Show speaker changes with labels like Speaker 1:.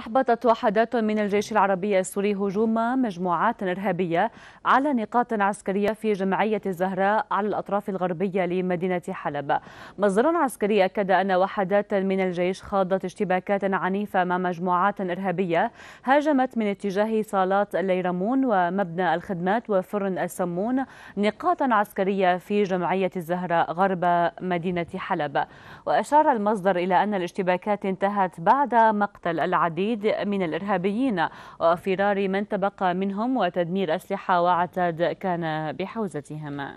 Speaker 1: أحبطت وحدات من الجيش العربي السوري هجوم مجموعات إرهابية على نقاط عسكرية في جمعية الزهراء على الأطراف الغربية لمدينة حلب مصدر عسكري أكد أن وحدات من الجيش خاضت اشتباكات عنيفة مع مجموعات إرهابية هاجمت من اتجاه صالات الليرمون ومبنى الخدمات وفرن السمون نقاطا عسكرية في جمعية الزهراء غرب مدينة حلب وأشار المصدر إلى أن الاشتباكات انتهت بعد مقتل العديد العديد من الإرهابيين وفرار من تبقى منهم وتدمير أسلحة وعتاد كان بحوزتهم